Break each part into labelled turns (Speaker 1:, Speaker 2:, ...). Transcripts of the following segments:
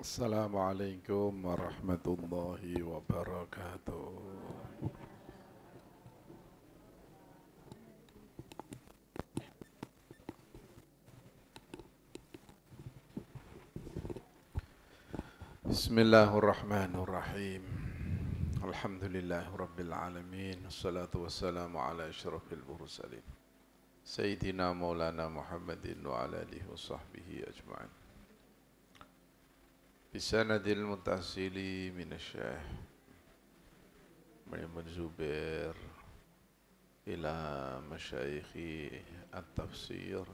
Speaker 1: السلام عليكم ورحمة الله وبركاته بسم الله الرحمن الرحيم الحمد لله رب العالمين والصلاة والسلام على أشرف المرسلين سيدنا مولانا محمد وعلى آله وصحبه أجمعين بسند المتصل من الشيخ محمد زبير إلى مشايخ التفسير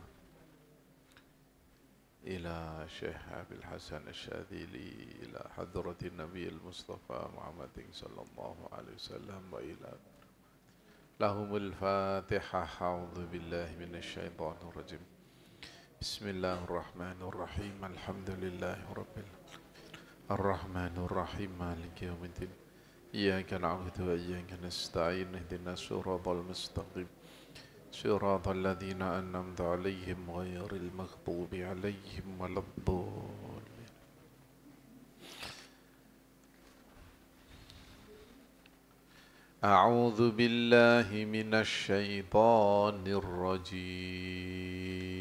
Speaker 1: إلى الشيخ أبي الحسن الشاذلي إلى حضرة النبي المصطفى محمد صلى الله عليه وسلم وإلى لهم الفاتحة أعوذ بالله من الشيطان الرجيم بسم الله الرحمن الرحيم الحمد لله رب العالمين الرحمن الرحيم مالك يوم الدين إياك نعبد وإياك نستعين اهدنا الصراط المستقيم صراط الذين أنعمت عليهم غير المغضوب عليهم ولا الضالين أعوذ بالله من الشيطان الرجيم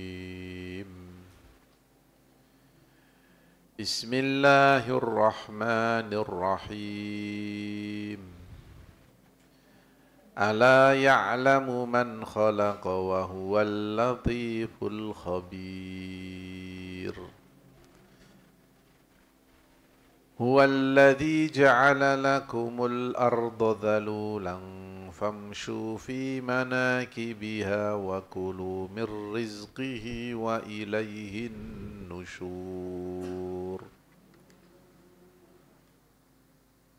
Speaker 1: بسم الله الرحمن الرحيم ألا يعلم من خلق وهو اللطيف الخبير هو الذي جعل لكم الأرض ذلولا فامشوا في مناكبها وكلوا من رزقه وإليه النشور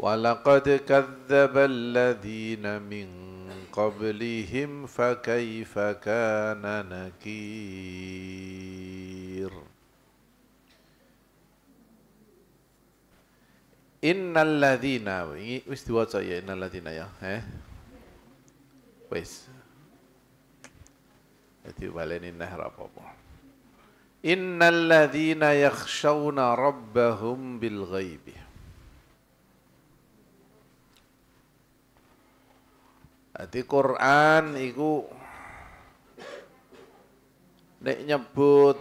Speaker 1: ولقد كذب الذين من قبلهم فكيف كان نكير إن الذين استوى آية؟ إن الذين يا ها ويس إن الذين يخشون ربهم بالغيب Dadi Quran iku nek nyebut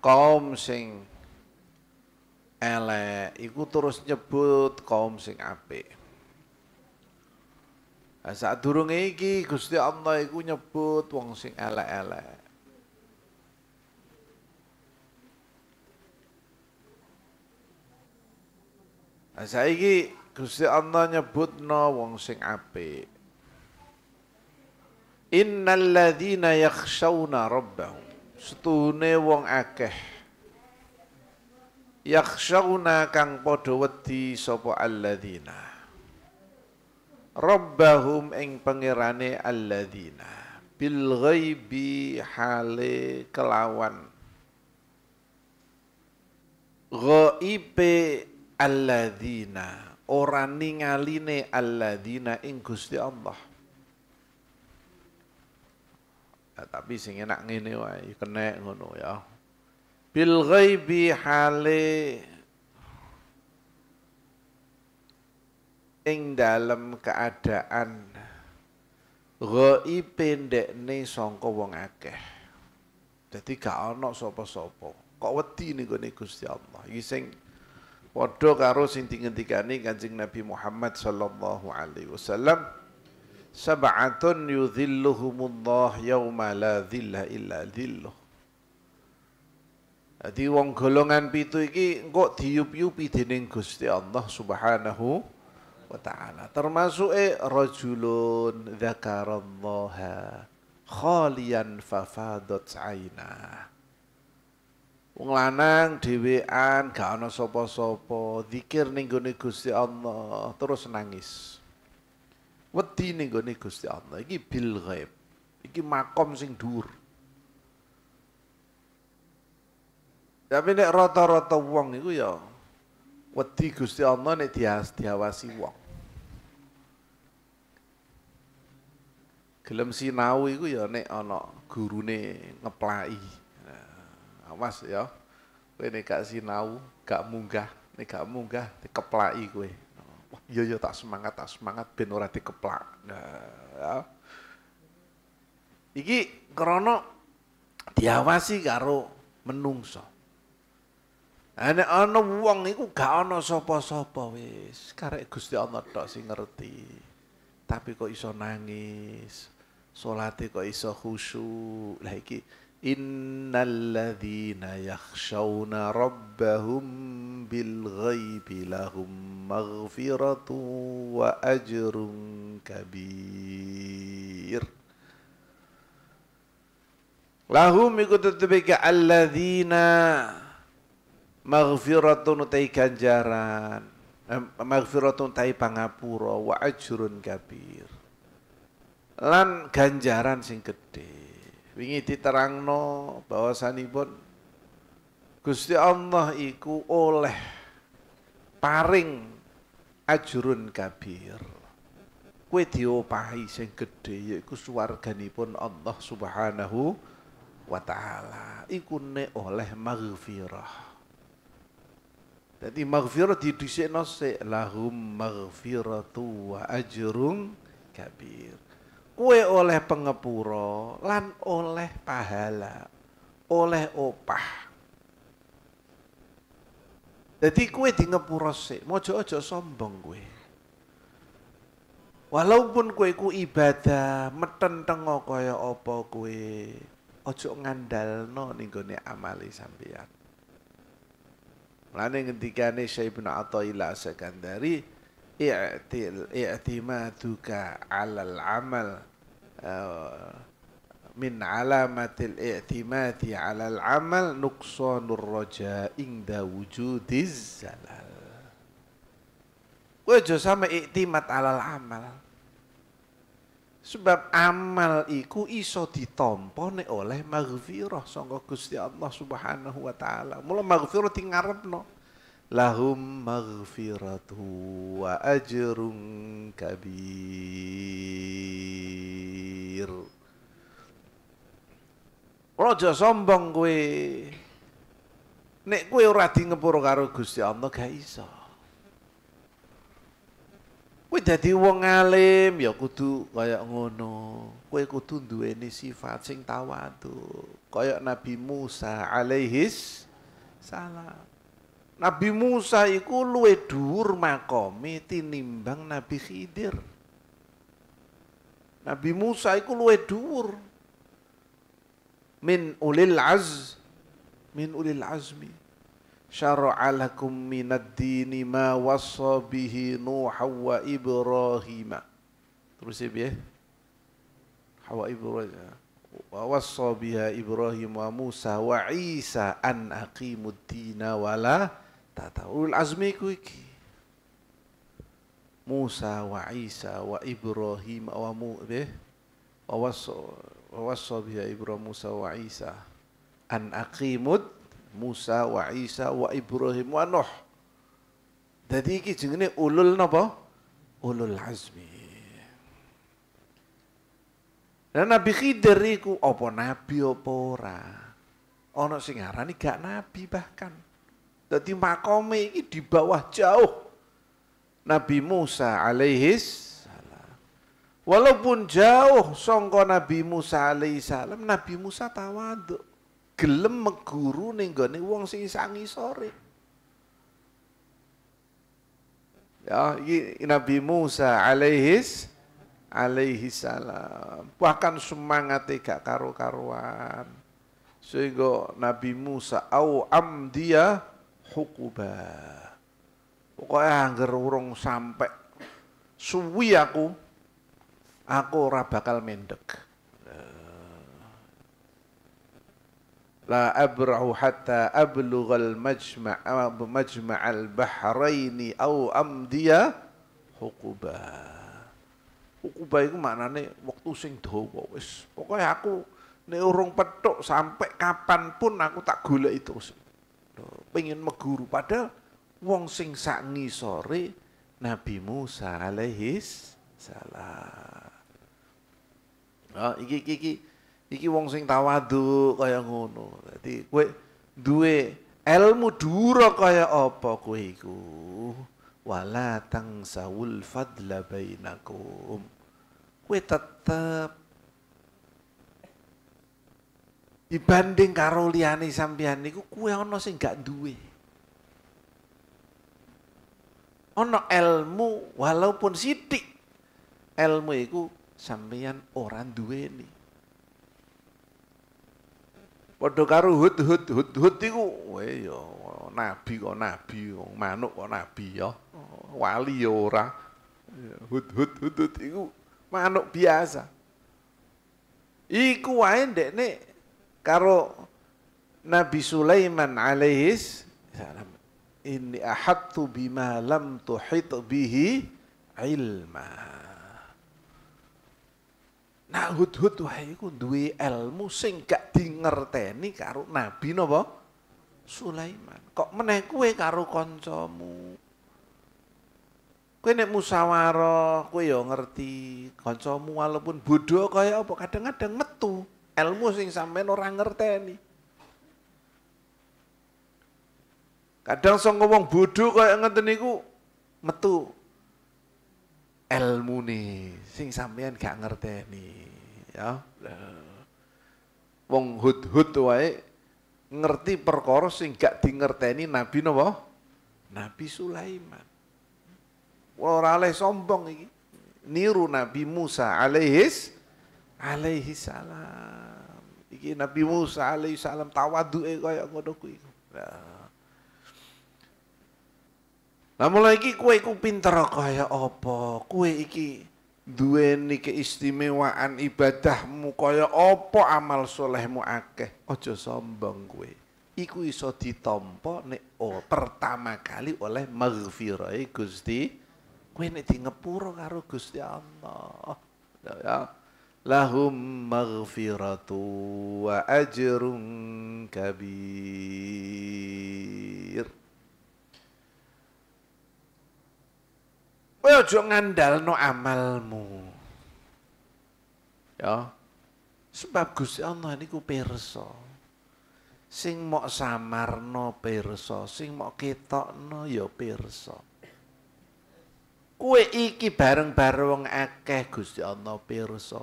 Speaker 1: kaum sing elek iku terus nyebut kaum sing apik. Nah, saat durung iki Gusti Allah iku nyebut wong sing elek-elek. Nah, saiki Gusti Allah nyebutno wong sing apik. Innal ladzina yakhshawna rabbahum. setune wong akeh. Yakhshawna kang padha wedi sapa alladzina. Rabbahum ing pangerane alladzina bil ghaibi hale kelawan ghaibe alladzina ora ningaline alladzina ing Gusti Allah. Ya, tapi sing enak ngene wae ya kena ngono ya. Bil ghaibi hale ing dalam keadaan pendek ndekne sangka wong akeh. Dadi gak ana sopo sapa Kok wedi ning Gusti Allah. Iki Padha karo sing dingendikani Kanjeng Nabi Muhammad sallallahu alaihi wasallam sab'atun yudhilluhumullah yauma la dhilla illa dhilluh. Jadi wong golongan pitu iki engko diyup-yupi dening Gusti Allah Subhanahu wa taala. Termasuk e rajulun dzakarallaha khalian fafadat aina. Wong lanang dhewean gak ana sapa-sapa, zikir ning gone Gusti Allah, terus nangis. Wedi ning gone Gusti Allah. Iki bil ghaib. Iki makom sing dhuwur. Tapi nek rata-rata wong iku ya wedi Gusti Allah nek dias diawasi wong. Gelem sinau iku ya nek ana gurune ngeplaki. awas ya kue ini gak sinau gak munggah ini gak munggah dikeplai kue wah iya tak semangat tak semangat ben ora dikeplak nah, ya. iki krono diawasi karo menungso ane ana wong iku gak ana sapa-sapa wis karek Gusti Allah tok sing ngerti tapi kok iso nangis salate kok iso khusyuk lah iki Innalladzina yakhshawna rabbahum bil ghaibi lahum maghfiratun wa ajrun kabir. Lahum ikut tetepika alladzina maghfiratun utai ganjaran. Maghfiratun tai pangapura wa ajrun kabir. Lan ganjaran sing gede wingi diterangno bahwasanipun Gusti Allah iku oleh paring ajurun kabir. Kue diopahi sing gedhe yaiku swarganipun Allah Subhanahu wa taala. Iku ne oleh maghfirah. Jadi maghfirah di se lahum maghfiratu wa ajrun kabir kue oleh pengepuro lan oleh pahala oleh opah jadi kue di ngepuro sih mojo ojo sombong kue walaupun kue ku ibadah meten tengok kaya opo kue ojo ngandal no ninggone amali sampeyan Mulane ini Syekh Ibn Athaillah Sekandari i'til i'timaduka alal amal Eh, min alamatil i'timati alal amal nuqsanur raja ingda wujudiz zalal Wajo sama iktimat alal amal sebab amal iku iso ditampa nek oleh maghfirah sangka Gusti Allah Subhanahu wa taala. Mula maghfirah tinggarepno lahum maghfiratu wa ajrun kabir Raja sombong kowe nek kowe ora di ngepura karo Gusti Allah gak iso kowe dadi wong alim ya kudu kaya ngono kowe kudu duweni sifat sing tawadhu kaya Nabi Musa alaihis salam Nabi Musa iku luwe dhuwur makome tinimbang Nabi Khidir. Nabi Musa iku luwe dhuwur. Min ulil az min ulil azmi syara'alakum minad dini ma wassa bihi Nuh wa Ibrahim. Terus ya. ya? Hawa Ibrahim. Wa wassa biha Ibrahim Musa wa Isa an aqimud dina wala Tata ulul azmi ku iki. Musa wa Isa wa Ibrahim wa Mu be wa wassa biha Ibrahim Musa wa Isa an aqimud Musa wa Isa wa Ibrahim wa Nuh. Dadi iki jenenge ulul napa? Ulul azmi. Dan Nabi Khidir iku apa nabi apa ora? Ana sing ngarani gak nabi bahkan. Jadi makome ini di bawah jauh Nabi Musa alaihis salam. Walaupun jauh songko Nabi Musa alaihi salam, Nabi Musa tawadu, Gelem meguru ning uang wong sing sangi sore. Ya, ini Nabi Musa alaihis alaihi salam. Bahkan semangat gak karu karuan Sehingga Nabi Musa au amdiyah hukuba. Pokoknya angger urung sampai suwi aku, aku ora bakal mendek. La abrahu hatta ablughal majma' majma'al bahraini au amdiya hukuba. Hukuba itu maknanya waktu sing dawa wis. Pokoknya aku nek urung petuk sampai kapanpun aku tak gula itu pengen meguru padahal wong sing sak ngisore Nabi Musa alaihis salam. Oh, iki iki iki iki wong sing tawadu kaya ngono. Dadi kowe duwe ilmu dura kaya apa kowe iku. Wala tangsaul fadla bainakum. Kowe tetep dibanding karo liyane sampeyan niku kuwe ana sing gak duwe Ono ilmu walaupun sithik ilmu iku sampeyan ora duweni padha karo hud hud hud hud iku we ya nabi kok nabi manuk kok nabi ya wali ya ora ya, hud hud hud hud iku manuk biasa iku wae ndekne karo Nabi Sulaiman alaihis salam ini ahattu bima lam tuhit bihi ilma nah hud-hud wae ku duwe ilmu sing gak dingerteni karo Nabi napa Sulaiman kok meneh kue karo kancamu kue nek Musawaroh kue yo ya ngerti kancamu walaupun bodoh kaya apa kadang-kadang metu Ilmu sing sampean ora ngerteni. Kadang sing ngomong bodoh kaya ngeten niku metu ilmu nih sing sampean gak ngerteni ya wong hut hud wae ngerti perkara sing gak dingerteni nabi napa nabi Sulaiman ora oleh sombong iki niru nabi Musa alaihis alaihi salam. Iki Nabi Musa alaihi salam e kaya ngono kuwi. Nah. Lah mulai iki kowe iku pinter kaya apa? Kowe iki duweni keistimewaan ibadahmu kaya apa amal solehmu akeh. Aja sombong kowe. Iku iso ditampa nek oh, pertama kali oleh maghfirahe Gusti. Kowe nek di ngepuro karo Gusti Allah. Ya, ya lahum maghfiratu wa ajrun kabir. Kowe aja ngandalno amalmu. Ya. Sebab Gusti Allah niku pirsa. Sing mok samarno pirsa, sing mok ketokno ya pirsa. Kue iki bareng-bareng wong akeh Gusti Allah pirsa.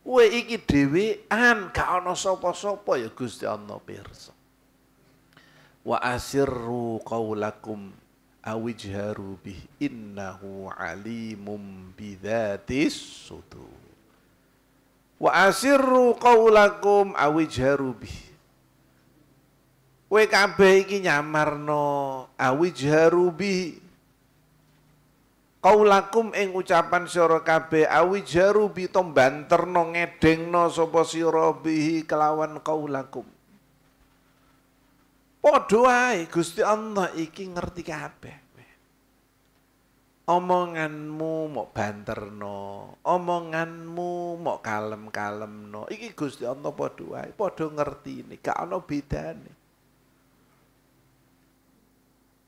Speaker 1: Kue iki dhewean gak ana sapa-sapa ya Gusti Allah pirsa. Wa asirru qaulakum awijharu bih innahu alimum bidzatis sudur. Wa asirru qaulakum awijharu bih. Kowe kabeh iki nyamarno awijharu bih Kaulakum ing ucapan sira kabeh awijaru bitom banterno ngedengno sapa sira bihi kelawan kaulakum. Padha wae Gusti Allah iki ngerti kabeh. Omonganmu mok banterno, omonganmu mok kalem-kalemno. Iki Gusti Allah padha wae, padha ngertine, gak ana bedane.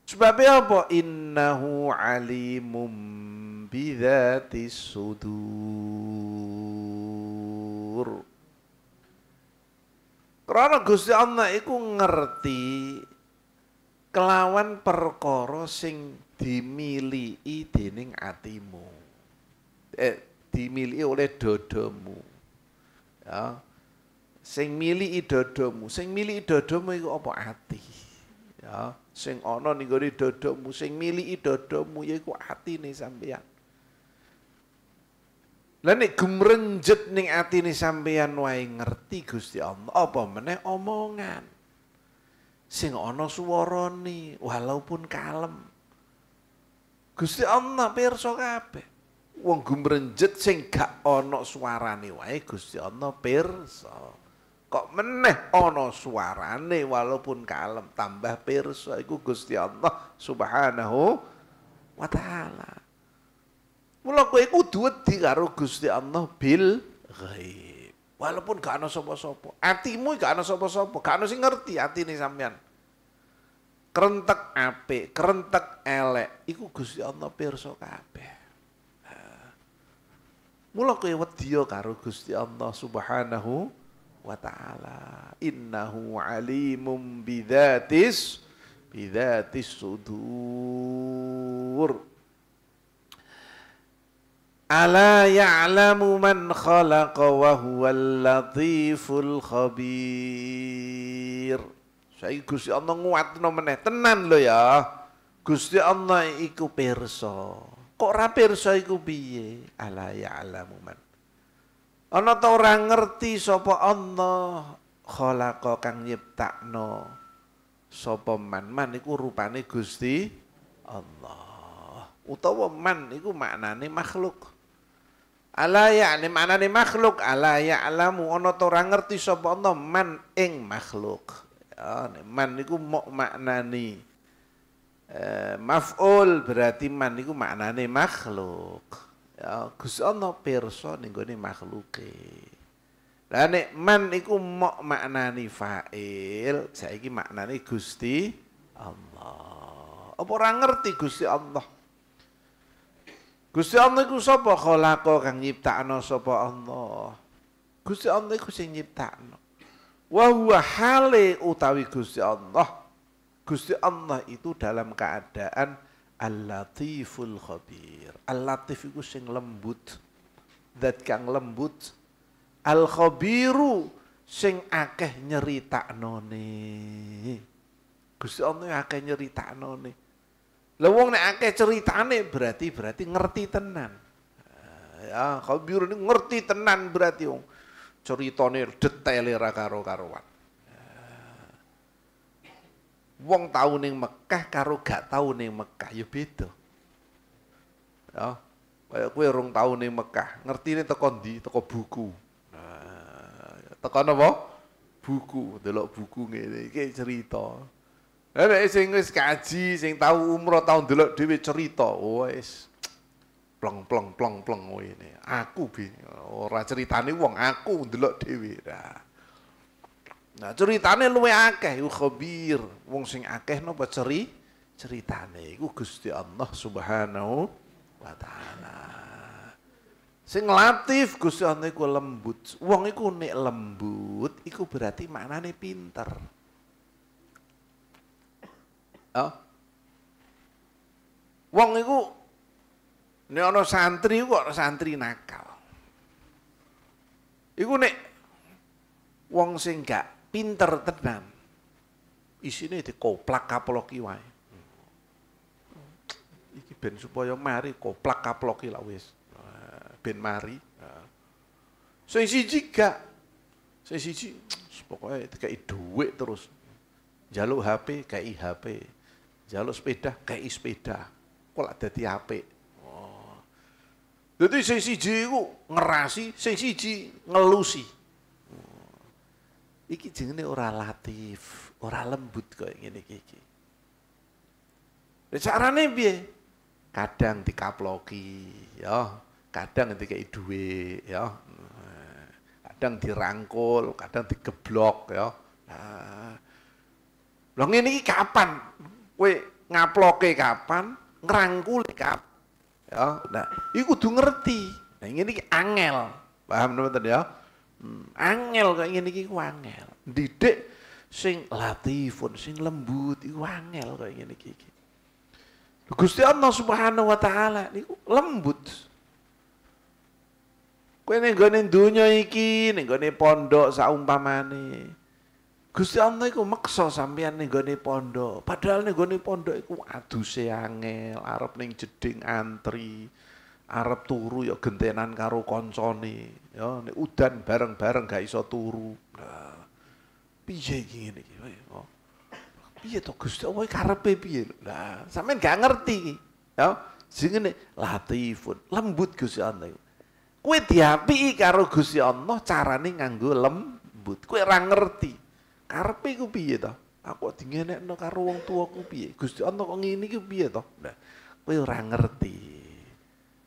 Speaker 1: Sebabnya apa? Innahu alimum bidhati sudur. Karena Gusti Allah iku ngerti kelawan perkara sing dimiliki dening atimu. Eh, dimiliki oleh dodomu. Ya. Sing miliki dodomu, sing miliki dodomu iku apa ati? Ya, sing ana ninggone dadamu, sing miliki dadamu yaiku atine sampeyan. Lah nek gumrenjet ning atine sampeyan wae ngerti Gusti Allah apa meneh omongan. Sing ana suwarane walaupun kalem. Gusti Allah pirsa kabeh. Wong gumrenjet sing gak ana suarane wae Gusti Allah pirsa. kok meneh ono suarane walaupun kalem tambah perso iku Gusti Allah Subhanahu wa taala. Mula kowe kudu wedi karo Gusti Allah bil ghaib. Walaupun gak ana sapa-sapa, atimu gak ana sapa-sapa, gak ana sing ngerti atine sampean. Kerentek apik, kerentek elek, iku Gusti Allah pirsa kabeh. Mula kowe wedi ya karo Gusti Allah Subhanahu wa ta'ala. Innahu alimum bidhatis bidhatis sudur. Ala ya'lamu man khalaqa wa huwal latiful khabir. Saya Gusti Allah nguat meneh. Tenan lo ya. Gusti Allah iku perso. Kok ora pirsa iku piye? Ala ya'lamu man Ana ta ora ngerti sapa Allah khalaqa kang nyiptakno sapa man man iku rupane Gusti Allah utawa man iku maknane makhluk ala ya'ni maknane makhluk ala ya'lamu ana ta ora ngerti sapa Allah man ing makhluk ya, man iku mok maknani e, maf'ul berarti man iku maknane makhluk Ya, Gus Allah pirsa ning gone makhluke. Lah nek man iku mok maknani fa'il, saiki maknane Gusti Allah. Apa ora ngerti Gusti Allah? Gusti Allah iku sapa khalaqa kang nyiptakno sapa Allah. Gusti Allah iku sing nyiptakno. Wa huwa hale utawi Gusti Allah. Gusti Allah itu dalam keadaan Al-Latiful Khabir. Al-Latif iku sing lembut. Dat kang lembut. Al-Khabiru sing akeh noni, Gusti Allah akeh nyerita Lah Lewong nek akeh ceritane berarti berarti ngerti tenan. Ah, ya, khabiru ini ngerti tenan berarti wong. Ceritane detaile ra karo wong tau ning Mekah karo gak tau ning Mekah ya beda. Ya, kaya kowe rong tau Mekah, ngerti ne teko ndi, teko buku. Nah, teko napa? Buku, delok buku ngene iki cerita. Lah eh, nek sing wis kaji, sing tau umroh tau delok dhewe cerita, oh, wis plong plong plong plong oh, ngene. Aku bi ora ceritane wong, aku delok dhewe. Nah. Nah, ceritane luwe akeh iku khabir. Wong sing akeh napa ceri ceritane iku Gusti Allah Subhanahu wa taala. Sing latif Gusti Allah iku lembut. Wong iku nek lembut iku berarti maknane pinter. Oh. Wong iku nek ana santri kok santri nakal. Iku nek wong sing gak pinter tenan. Isine dikoplak iki wae. Hmm. Iki ben supaya mari koplak iki lah wis. Eh, ben mari. Eh. Sing siji gak. Sing siji pokoke dikai dhuwit terus. Jaluk HP, kei HP. Jaluk sepeda, kei sepeda. Kok lak dadi apik. Jadi oh. sing siji ngerasi, sing siji ngelusi. Iki jenenge ora latif, ora lembut kok ngene iki iki. nih piye? Kadang dikaploki, ya, kadang dikei duwe, ya. Kadang dirangkul, kadang digeblok, ya. Nah, ini ngene iki kapan? Kowe ngaploke kapan? Ngrangkul kapan? Ya, nah, iku kudu ngerti. Nah, ngene iki angel. Paham teman-teman ya? angel kayak ngene iki ku angel. Didik sing latifun, sing lembut iku angel kayak ngene iki. Gusti Allah Subhanahu wa taala niku lembut. Kowe ning gone donya iki, ning gone pondok saumpamane. Gusti Allah iku meksa sampeyan ning gone pondok. Padahal ning gone pondok iku aduse angel, arep ning jeding antri. arep turu ya gentenan karo koncone ya nek udan bareng-bareng gak iso turu nah, piye iki ngene iki oh. piye to Gusti oh karepe piye nah sampean gak ngerti ya sing latifun lembut Gusti Allah kowe diapiki karo Gusti Allah carane nganggo lembut kowe ora ngerti karepe ku piye to aku dingenekno karo wong tuaku piye Gusti Allah kok ngene iki piye to nah kowe ora ngerti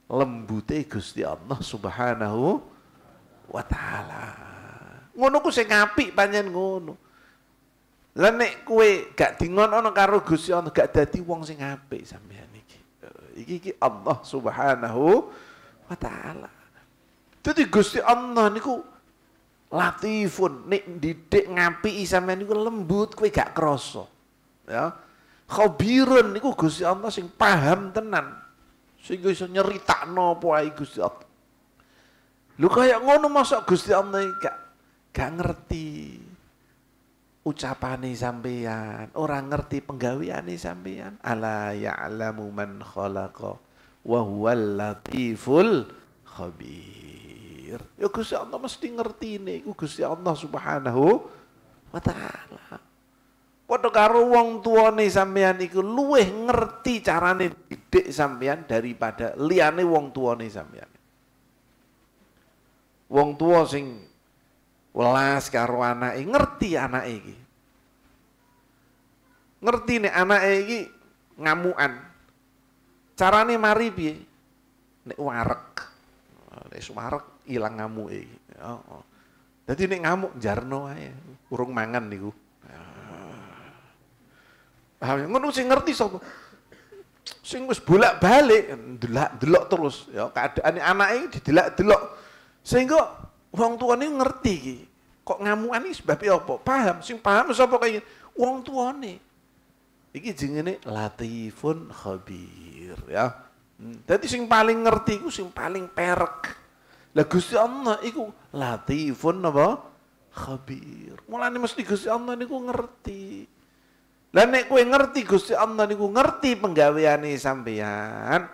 Speaker 1: lembute Gusti Allah Subhanahu wa taala. Ngono ku sing apik panjen ngono. Lah nek kowe gak dingono karo Gusti Allah gak dadi wong sing apik sampean iki. Iki iki Allah Subhanahu wa taala. Dadi Gusti Allah niku latifun nek didik ngapiki sampean niku lembut kowe gak krasa. Ya. Khabirun niku Gusti Allah sing paham tenan sehingga iso nyeritakno apa ae Gusti Allah. Lu kaya ngono masa Gusti Allah gak gak ngerti ucapane sampeyan, orang ngerti penggaweane sampeyan. Ala ya'lamu man khalaqa wa huwal latiful khabir. Ya Gusti Allah mesti ngerti niku Gusti Allah Subhanahu wa taala. Padha karo wong tuane sampean iku luwih ngerti carane didik sampean daripada liyane wong tuane sampean. Wong tua sing welas karo anake ngerti anake iki. Ngerti nek anake iki ngamukan. Carane mari piye? Nek warek. Nek warek ilang ngamuke iki. Heeh. Oh, oh. Dadi nek ngamuk jarno ae, urung mangan niku. Paham? Ngono sing ngerti sapa? Sing wis bolak-balik delok-delok terus ya keadaane anake didelak-delok. Sehingga wong tuane ngerti iki. Kok ngamukan iki sebab apa? Paham? Sing paham sapa kaya wong tuane. Iki jenenge latifun khabir ya. Jadi hmm, sing paling ngerti iku sing paling perek. Lah Gusti Allah iku latifun apa? Khabir. Mulane mesti Gusti Allah niku ngerti. Dan nek ngerti Gusti Allah niku ngerti penggaweane sampean,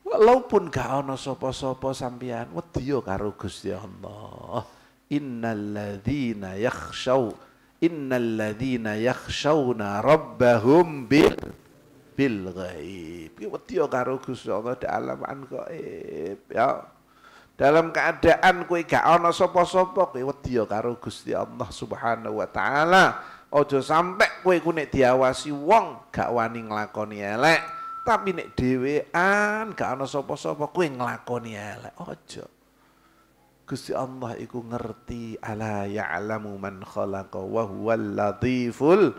Speaker 1: walaupun gak ono sopo sopo sampean wedya karo Gusti Allah. Innalladzina yakhshaw innalladzina yakhshawna rabbahum bil bil ghaib. Ki wedya karo Gusti Allah di alam gaib ya. Dalam keadaan kowe gak ono sopo sopo kowe wedya karo Gusti Allah Subhanahu wa taala. Ojo sampai kue ku nek diawasi wong gak wani ngelakoni elek, tapi nek dhewean gak ana sopo kue ngelakoni elek. Ojo. Gusti Allah iku ngerti ala ya'lamu man khalaqa wa huwal latiful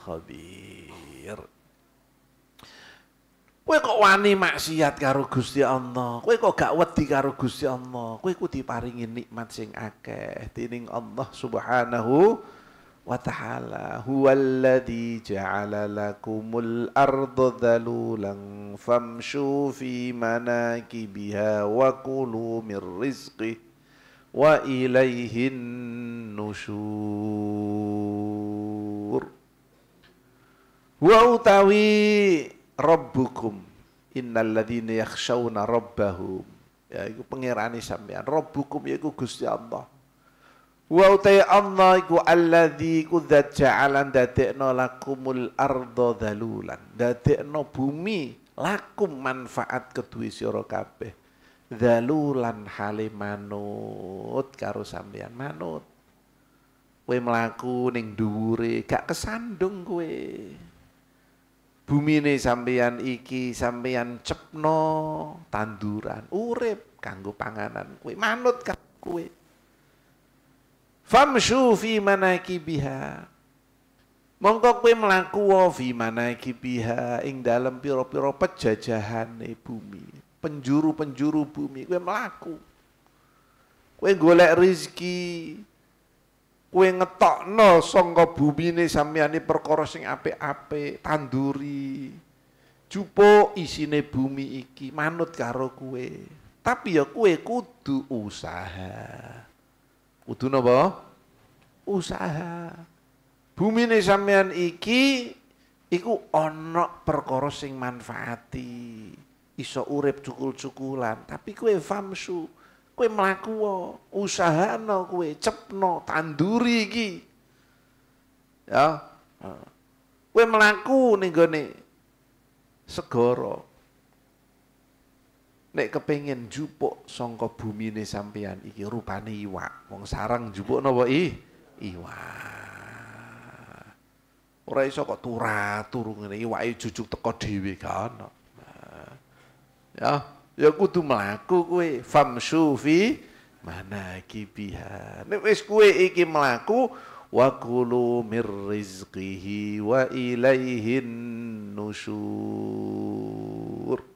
Speaker 1: khabir. Kowe kok wani maksiat karo Gusti Allah, kowe kok gak wedi karo Gusti Allah, kowe ku diparingi nikmat sing akeh dening Allah Subhanahu وتعالى هو الذي جعل لكم الأرض ذلولا فامشوا في مناكبها وكلوا من رزقه وإليه النشور وأتوي ربكم إن الذين يخشون ربهم ya iku pengirani sampean يا yaiku Gusti Allah Wa utai Allah iku di ku ja'alan dadekno lakumul ardo dalulan. Dadekno bumi lakum manfaat kedui sira kabeh. Dalulan hale manut karo sampeyan manut. kue melaku ning dhuwure gak kesandung bumi Bumine sampeyan iki sampeyan cepno tanduran urip kanggo panganan kue manut karo kue famshu fi manakibiha mongko kowe mlaku fi manakibiha ing dalem pira-pira pejajahane bumi penjuru-penjuru bumi kowe mlaku kowe golek rezeki kowe ngetokno sangka ne sampeyan perkara sing apik-apik tanduri jupo isine bumi iki manut karo kowe tapi ya kowe kudu usaha Kudu napa? Usaha. Bumi ini sampean iki iku onok perkara sing manfaati. Iso urip cukul-cukulan, tapi kue famsu, kue mlaku no kue cepno tanduri iki. Ya. Hmm. Kue mlaku ning gone segara. Nek kepengen jupuk bumi nih sampean iki rupane iwa, Wong sarang jupuk nopo i? iwa, Ora iso kok turu iwa iwake jujuk teko dewi kan. Nah, ya, ya kudu mlaku kue fam sufi mana kibiha. Nek wis kowe iki melaku wa kulu mir rizqihi wa ilaihin nusyur.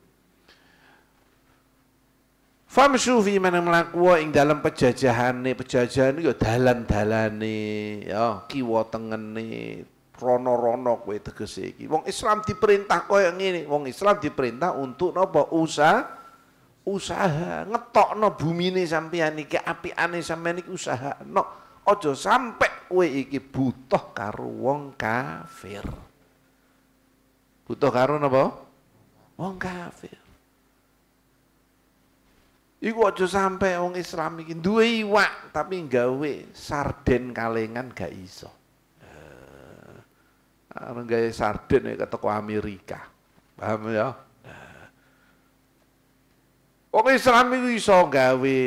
Speaker 1: Famsu fi man mlaku ing dalam pejajahane, pejajahane ya dalan-dalane, ya kiwa tengene, rono-rono kue tegese Wong Islam diperintah yang ini. wong Islam diperintah untuk napa? Usaha usaha ngetokno bumine sampeyan api ane sampeyan iki usaha no ojo sampe kowe iki butuh karo wong kafir butuh karo nobo? wong kafir Iku aja sampai wong Islam iki duwe iwak tapi gawe sarden kalengan gak iso. Eh, Areng uh, gawe sarden ke toko Amerika. Paham ya? Uh. Islam itu iso gawe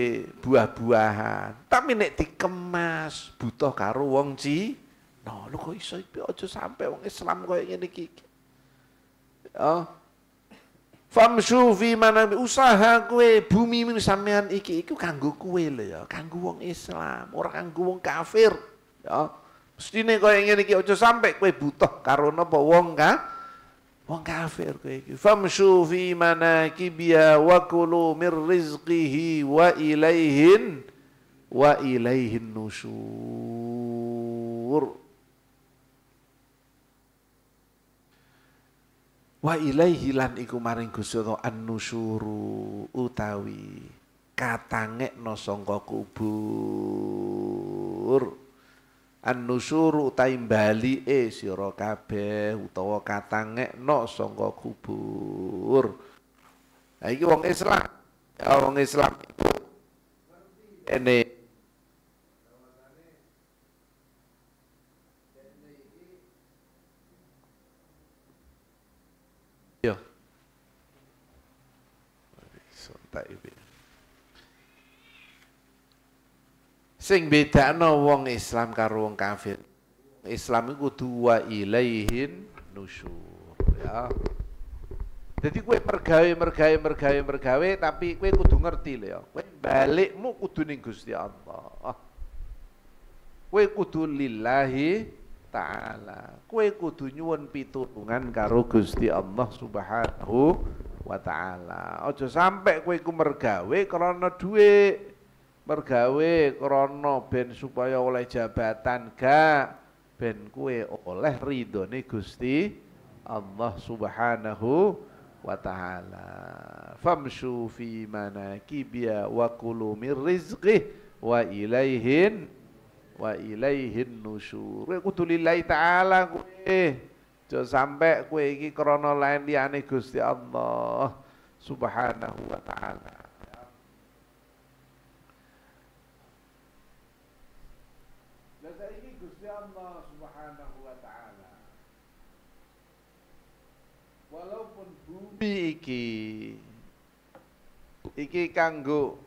Speaker 1: buah-buahan, tapi nek dikemas butuh karo wong ci. No, nah, lu kok iso iki aja sampai wong Islam koyo ngene iki. Ya. Famshu fi manami usaha kue bumi min sampean iki iku kanggo kue lho ya, kanggo wong Islam, ora kanggo wong kafir. Ya. Mestine kaya ngene iki aja sampe kue butuh karo napa wong ka wong kafir kue iki. Famshu fi manakibiya wa kulu mir rizqihi wa ilaihin wa ilaihin nusyur. wa ilaihi lan iku maring Gusti Allah annusyuru utawi katangekno sangka kubur annusyuru utawi bali e sira kabeh utawa katangekno sangka kubur ha iki wong Islam ya wong Islam ini Sing bedakno wong Islam karo wong kafir. Islam iku dua ilaihin nusyur ya. Jadi kue mergawe mergawe mergawe mergawe tapi kue kudu ngerti lho ya. Kue balikmu kudu ning Gusti Allah. Kue kudu lillahi taala. Kue kudu nyuwun pitulungan karo Gusti Allah Subhanahu wa taala. Ojo sampai kue ku mergawe karena duit pergawe krono ben supaya oleh jabatan gak ben kue oleh Nih Gusti Allah Subhanahu wa taala famshu fi manakibiya wa kulu rizqih wa ilaihin wa ilaihin nusyur kudu lillahi taala kue Jauh sampe kue krono krono lain liyane Gusti Allah Subhanahu wa taala iki iki kanggo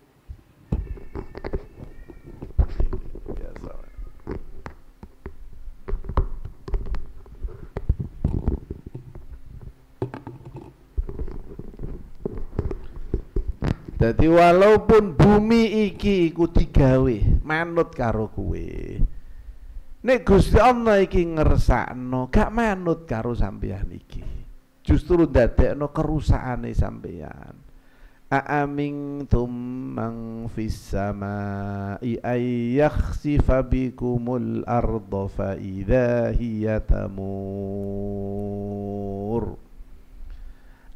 Speaker 1: Jadi walaupun bumi iki iku digawe manut karo kuwe. Nek Gusti Allah iki ngersakno gak manut karo sampeyan iki justru kerusakan nih sampeyan Aaming tummang fis i ayyakhsifa bikumul arda fa idza hiya tamur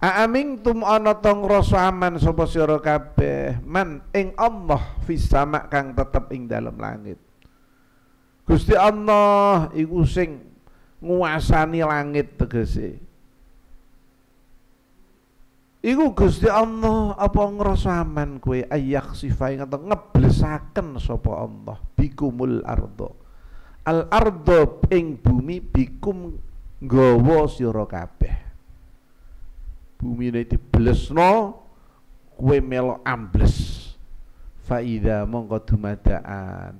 Speaker 1: Aaming tum ana tong rasa aman sapa sira kabeh man ing Allah fis kang tetep ing dalam langit Gusti Allah iku sing nguasani langit tegese Iku Gusti Allah apa ngrasa aman kowe ayak sifai atau ngeblesaken sapa Allah bikumul ardo. Al ardo ing bumi bikum nggawa sira kabeh. Bumi ini diblesno kowe melo ambles. Faida mongko dumadaan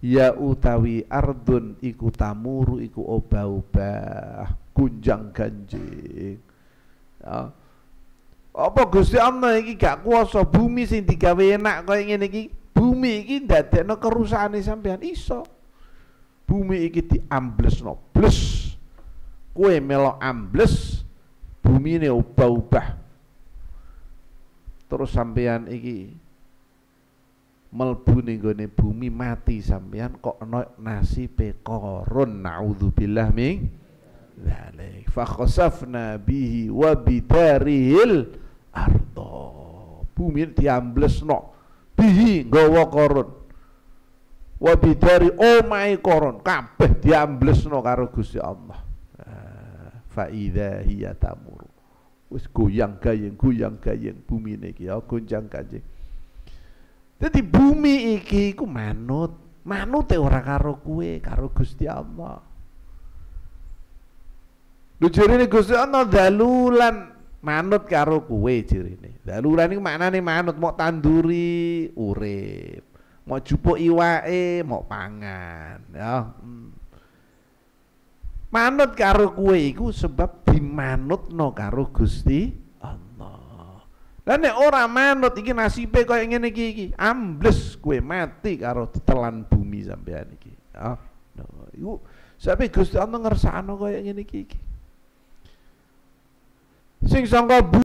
Speaker 1: ya utawi ardun iku tamuru iku obah-obah gunjang ganjing. Ya. Apa Gusti Allah iki gak kuasa bumi sing digawe enak kaya ngene iki? Bumi iki ndadekno kerusakane sampean iso. Bumi iki diamblesno, plus Kowe melo ambles, bumi ini ubah-ubah. Terus sampean iki melbu nenggone bumi mati sampean kok nok nasi korun naudzubillah ming dzalik fakhasafna bihi wa bidarihil ardo bumi diamblesno bihi nggawa korun wa bidari omai korun kabeh diamblesno karo Gusti Allah fa idza hiya tamuru wis goyang gayeng goyang gayeng bumi niki ya gonjang ganjing jadi bumi iki ku manut manute ora karo kue karo Gusti Allah lu jari ini Gusti ono dalulan manut karo jari ini Dalulan ini mana nih manut mau tanduri urip, mau jupuk iwae, mau pangan, ya. Hmm. Manut karo kue iku sebab no karo Gusti Allah. dan ora manut iki nasibe kaya ingin iki iki, ambles kue mati karo telan bumi sampai iki. Ya. Nah, iku sampe Gusti Allah no kaya ingin iki iki. sing sangka